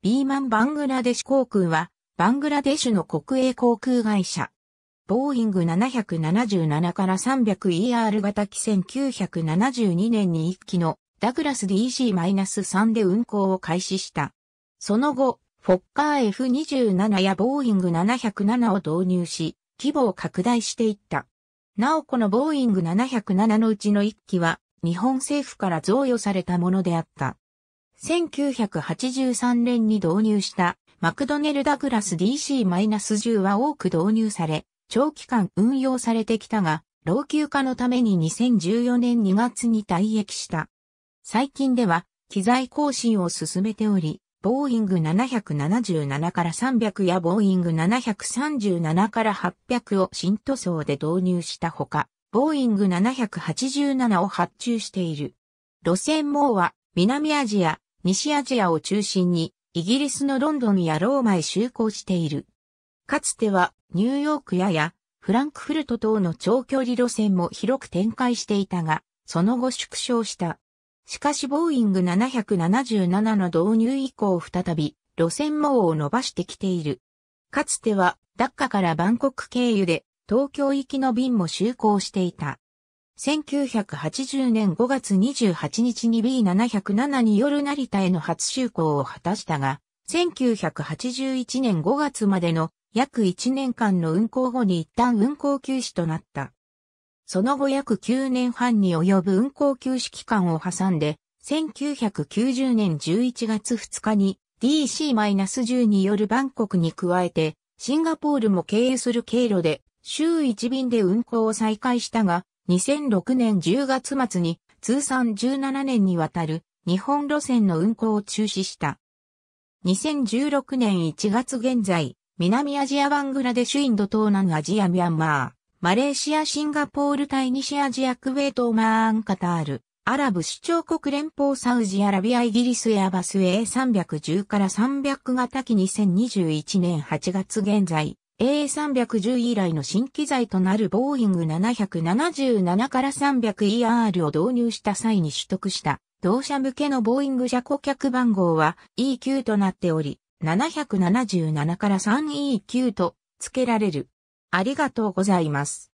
ビーマン・バングラデシュ航空は、バングラデシュの国営航空会社。ボーイング777から 300ER 型機1972年に1機のダグラス DC-3 で運航を開始した。その後、フォッカー F27 やボーイング707を導入し、規模を拡大していった。なおこのボーイング707のうちの1機は、日本政府から贈与されたものであった。1983年に導入したマクドネル・ダグラス DC-10 は多く導入され、長期間運用されてきたが、老朽化のために2014年2月に退役した。最近では、機材更新を進めており、ボーイング777から300やボーイング737から800を新塗装で導入したほか、ボーイング787を発注している。路線網は南アジア、西アジアを中心に、イギリスのロンドンやローマへ就航している。かつては、ニューヨークやや、フランクフルト等の長距離路線も広く展開していたが、その後縮小した。しかしボーイング777の導入以降再び、路線網を伸ばしてきている。かつては、ダッカからバンコク経由で、東京行きの便も就航していた。1980年5月28日に B707 による成田への初就航を果たしたが、1981年5月までの約1年間の運航後に一旦運航休止となった。その後約9年半に及ぶ運航休止期間を挟んで、1990年11月2日に DC-10 によるバンコクに加えて、シンガポールも経由する経路で、週1便で運航を再開したが、2006年10月末に通算17年にわたる日本路線の運行を中止した。2016年1月現在、南アジアバングラデシュインド東南アジアミャンマー、マレーシアシンガポール対西アジアクウェートマーンカタール、アラブ首長国連邦サウジアラビアイギリスエアバス A310 から300型機2021年8月現在、A310 以来の新機材となるボーイング777から 300ER を導入した際に取得した同社向けのボーイング車顧客番号は EQ となっており、777から 3EQ と付けられる。ありがとうございます。